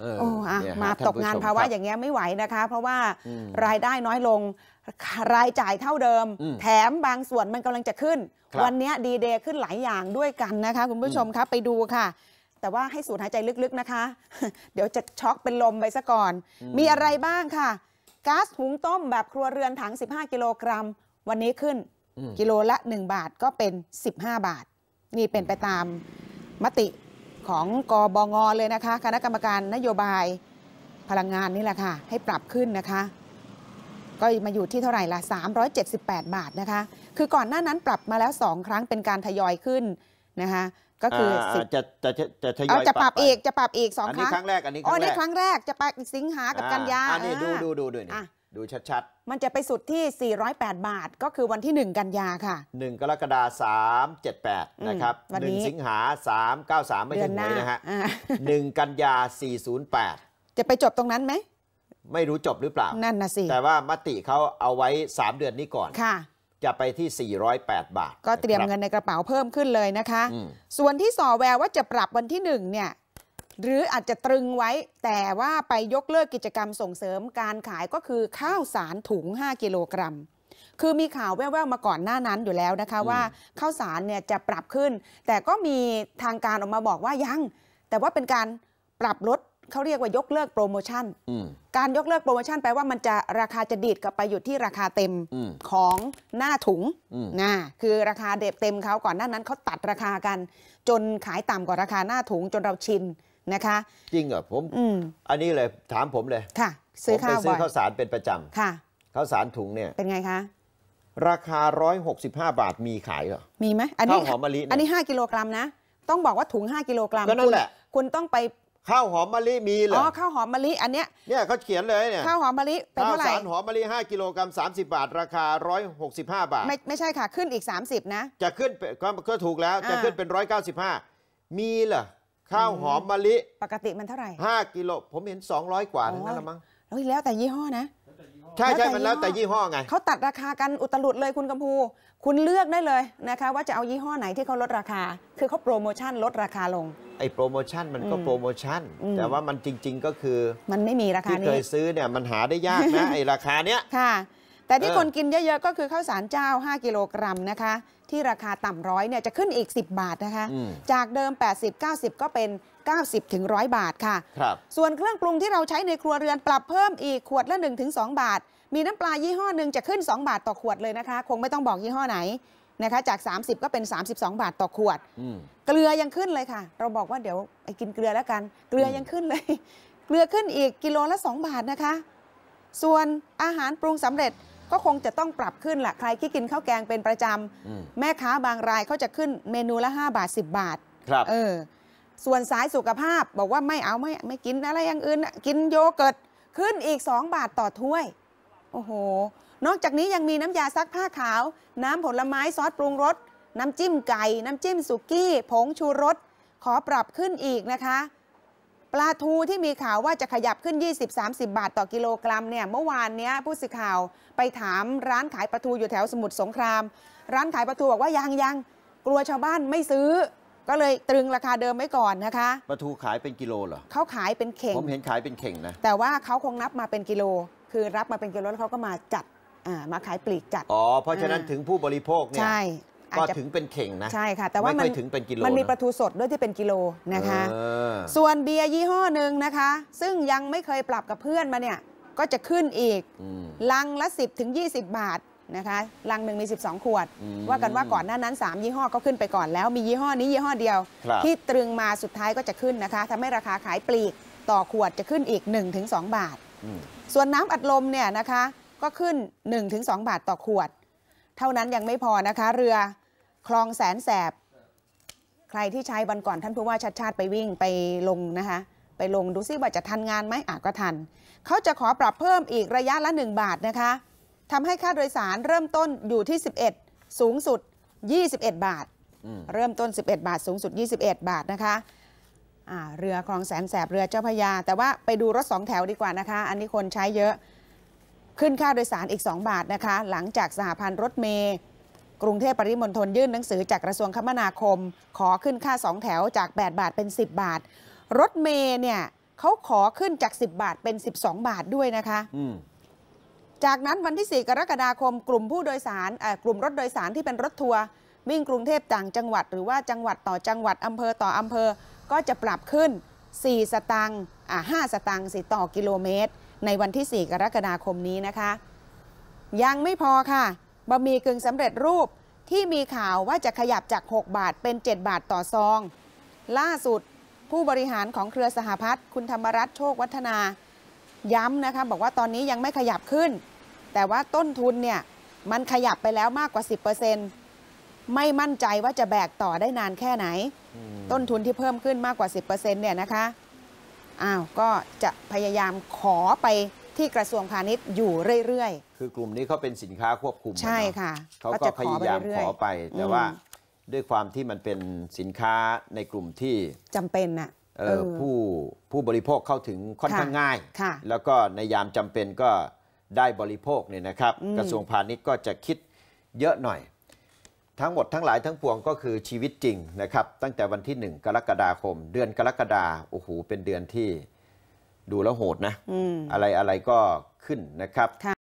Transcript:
โอ้อะ มาตกงานภาวะอย่างเงี้ยไม่ไหวนะคะ เพราะว่ารายได้น้อยลง รายจ่ายเท่าเดิม แถมบางส่วนมันกำลังจะขึ้น วันนี้ดีเดย์ขึ้นหลายอย่างด้วยกันนะคะ คุณผู้ชมครับไปดูค่ะ แต่ว่าให้สูดหายใจลึกๆนะคะ เดี๋ยวจะช็อกเป็นลมไปซะก่อน มีอะไรบ้างค่ะ ก๊าซหุงต้มแบบครัวเรือนถัง 15 กิโลกรัม วันนี้ขึ้น กิโลละ 1 บาทก็เป็น 15 บาท นี่เป็นไปตามมติของกอบง เลยนะคะ คณะกรรมการนโยบายพลังงานนี่แหละค่ะให้ปรับขึ้นนะคะ ก็มาอยู่ที่เท่าไหร่ละ378 บาทนะคะ คือก่อนหน้านั้นปรับมาแล้ว 2 ครั้งเป็นการทยอยขึ้นนะคะก็คือจะจะจะจะทยอยจะปรับอีกจะปรับอีกสองครั้งอันนี้ครั้งแรกอันนี้อ๋อนี่ครั้งแรกจะไปสิงหากับกันยาอันนี้ดูดูดูดูนี่ดูชัดๆ มันจะไปสุดที่ 408 บาท ก็คือวันที่ 1 กันยาค่ะ 1 กรกฎาคม 378 นะครับ 1 สิงหา 393 ไม่ใช่หวยนะฮะ 1 กันยา 408 จะไปจบตรงนั้นไหม ไม่รู้จบหรือเปล่า นั่นนะสิ แต่ว่ามติเขาเอาไว้ 3 เดือนนี้ก่อนค่ะ จะไปที่ 408 บาท ก็เตรียมเงินในกระเป๋าเพิ่มขึ้นเลยนะคะ ส่วนที่สอแววว่าจะปรับวันที่ 1 เนี่ยหรืออาจจะตรึงไว้แต่ว่าไปยกเลิกกิจกรรมส่งเสริม การขายก็คือข้าวสารถุง 5กิโลกรัมคือมีข่าวแว่วๆมาก่อนหน้านั้นอยู่แล้วนะคะว่าข้าวสารเนี่ยจะปรับขึ้น แต่ก็มีทางการออกมาบอกว่ายัง แต่ว่าเป็นการปรับลดเขาเรียกว่ายกเลิกโปรโมชั่นการยกเลิกโปรโมชั่นแปลว่ามันจะราคาจะดีดกลับไปอยู่ที่ราคาเต็มของหน้าถุงนะคือราคาเด็บเต็มเขาก่อนหน้านั้นเขาตัดราคากันจนขายต่ำกว่าราคาหน้าถุงจนเราชินนะคะจริงเหรอผมอันนี้เลยถามผมเลยค่ะ ซื้อข้าวผมไปซื้อข้าวสารเป็นประจำค่ะข้าวสารถุงเนี่ยเป็นไงคะ ราคา 165 บาทมีขายเหรอมีไหมอันนี้ข้าวหอมมะลินอันนี้ 5 กิโลกรัมนะต้องบอกว่าถุง 5 กิโลกรัมก็นั่นแหละคุณต้องไปข้าวหอมมะลิมีเหรอ๋อข้าวหอมมะลิอันเนี้ยเนี่ยเขาเขียนเลยเนี่ยข้าวหอมมะลิเป็นาเท่าไหร่สารหอมมะลิ 5กิโลกรัม30 บาท ราคา 165 บาทไม่ไม่ใช่ค่ะขึ้นอีก 30 นะ จะขึ้นก็ถูกแล้ว จะขึ้นเป็น 195 มีเหรอข้าวหอมมะลิปกติมันเท่าไหร่5กิโลผมเห็น 200 กว่าทั้งนั้นละมั้งแล้วแต่ยี่ห้อนะใช่ใช่มันแล้วแต่ยี่ห้อไงเขาตัดราคากัน อุตลุดเลยคุณกัมพู คุณเลือกได้เลยนะคะ ว่าจะเอายี่ห้อไหนที่เขาลดราคา คือเขาโปรโมชั่นลดราคาลง ไอ้โปรโมชั่นมันก็โปรโมชั่น แต่ว่ามันจริงๆก็คือ มันไม่มีราคาที่เคยซื้อเนี่ยมันหาได้ยากนะไอ้ราคาเนี้ยค่ะแต่ที่คนกินเยอะๆ ก็คือข้าวสารเจ้า 5 กิโลกรัมนะคะที่ราคาต่ำร้อยเนี่ยจะขึ้นอีก 10 บาทนะคะจากเดิม 80-90 ก็เป็น 90-100 บาทค่ะครับส่วนเครื่องปรุงที่เราใช้ในครัวเรือนปรับเพิ่มอีก ขวดละ 1-2 บาท มีน้ำปลายี่ห้อหนึ่งจะขึ้น 2 บาทต่อขวดเลยนะคะ คงไม่ต้องบอกยี่ห้อไหนนะคะจาก 30 ก็เป็น 32 บาทต่อขวด เกลือยังขึ้นเลยค่ะเราบอกว่าเดี๋ยวไอ้กินเกลือแล้วกันเกลือยังขึ้นเลยเกลือขึ้นอีกกิโลละ 2 บาทนะคะ ส่วนอาหารปรุงสำเร็จก็คงจะต้องปรับขึ้นแหละใครที่กินข้าวแกงเป็นประจำแม่ค้าบางรายเขาจะขึ้นเมนูละ 5 บาท 10 บาท ครับเออส่วนสายสุขภาพบอกว่าไม่เอาไม่ไม่กินอะไรอย่างอื่น กินโยเกิร์ต ขึ้นอีก 2 บาทต่อถ้วย โอ้โห นอกจากนี้ยังมีน้ำยาซักผ้าขาว น้ำผลไม้ซอสปรุงรสน้ำจิ้มไก่ น้ำจิ้มสุกี้ ผงชูรสขอปรับขึ้นอีกนะคะปลาทูที่มีข่าวว่าจะขยับขึ้น 20-30 บาทต่อกิโลกรัมเนี่ย เมื่อวานเนี้ยผู้สื่อข่าวไปถามร้านขายปลาทูอยู่แถวสมุทรสงคราม ร้านขายปลาทูบอกว่ายังยัง กลัวชาวบ้านไม่ซื้อ ก็เลยตรึงราคาเดิมไว้ก่อนนะคะปลาทูขายเป็นกิโลเหรอเขาขายเป็นเข่ง ผมเห็นขายเป็นเข่งนะ แต่ว่าเขาคงนับมาเป็นกิโล คือรับมาเป็นกิโลแล้วเขาก็มาจัดมาขายปลีกจัดอ๋อเพราะฉะนั้นถึงผู้บริโภคเนี่ยใช่ก็ถึงเป็นเข่งนะ ใช่ค่ะแต่ว่ามันถึงเป็นกิโลมันมีประทูสดด้วยที่เป็นกิโลนะคะส่วนเบียร์ยี่ห้อหนึ่งนะคะ ซึ่งยังไม่เคยปรับกับเพื่อนมาเนี่ยก็จะขึ้นอีกลังละ 10ถึง20 บาทนะคะ ลังหนึ่งมี 12 ขวด ว่ากันว่าก่อนหน้านั้น 3 ยี่ห้อก็ขึ้นไปก่อนแล้วมียี่ห้อนี้ยี่ห้อเดียว ที่ตรึงมาสุดท้ายก็จะขึ้นนะคะทำให้ราคาขายปลีกต่อขวดจะขึ้นอีก 1-2 บาทส่วนน้ำอัดลมเนี่ยนะคะก็ขึ้น 1-2 บาทต่อขวด เท่านั้นยังไม่พอนะคะ เรือคลองแสนแสบใครที่ใช้วันก่อนท่านผู้ว่าชัดชาติไปวิ่งไปลงนะคะ ไปลงดูซิว่าจะทันงานไหมอาจก็ทันเขาจะขอปรับเพิ่มอีกระยะละ1 บาทนะคะทำให้ค่าโดยสารเริ่มต้นอยู่ที่ 11 สูงสุด 21 บาท เริ่มต้น 11 บาทสูงสุด 21 บาทนะคะเรือคลองแสนแสบเรือเจ้าพยา แต่ว่าไปดูรถสองแถวดีกว่านะคะอันนี้คนใช้เยอะขึ้นค่าโดยสารอีก 2 บาทนะคะ หลังจากสหพันธ์รถเมย์กรุงเทพปริมณฑลยื่นหนังสือจากกระทรวงคมนาคมขอขึ้นค่าสองแถวจาก 8 บาทเป็น 10 บาท รถเมย์เนี่ยเขาขอขึ้นจาก 10 บาทเป็น 12 บาทด้วยนะคะจากนั้นวันที่ 4 กรกฎาคม กลุ่มผู้โดยสารกลุ่มรถโดยสารที่เป็นรถทัวร์วิ่งกรุงเทพต่างจังหวัดหรือว่าจังหวัดต่อจังหวัดอำเภอต่ออำเภอก็จะปรับขึ้น 4 สตางค์ห้าสตางค์สิต่อกิโลเมตร ในวันที่4กรกฎาคมนี้นะคะ ยังไม่พอค่ะบะหมี่กึ่งสำเร็จรูปที่มีข่าวว่าจะขยับจาก 6 บาทเป็น 7 บาทต่อ ซอง ล่าสุดผู้บริหารของเครือสหพัฒน์คุณธรรมรัตน์โชควัฒนาย้ำนะคะบอกว่าตอนนี้ยังไม่ขยับขึ้น แต่ว่าต้นทุนเนี่ย มันขยับไปแล้วมากกว่า 10%ไม่มั่นใจว่าจะแบกต่อได้นานแค่ไหน ต้นทุนที่เพิ่มขึ้นมากกว่า10%เนี่ยนะคะอ้าวก็จะพยายามขอไปที่กระทรวงพาณิชย์อยู่เรื่อยๆ คือกลุ่มนี้เขาเป็นสินค้าควบคุมใช่ค่ะเขาก็พยายามขอไป แต่ว่าด้วยความที่มันเป็นสินค้าในกลุ่มที่จำเป็นน่ะผู้ผู้บริโภคเข้าถึงค่อนข้างง่าย แล้วก็ในยามจำเป็นก็ได้บริโภคเนี่ยนะครับ กระทรวงพาณิชย์ก็จะคิดเยอะหน่อย ทั้งหมดทั้งหลายทั้งปวงก็คือชีวิตจริงนะครับ ตั้งแต่วันที่ 1 กรกฎาคม เดือนกรกฎาโอ้โหเป็นเดือนที่ดูแล้วโหดนะอะไรอะไรก็ขึ้นนะครับ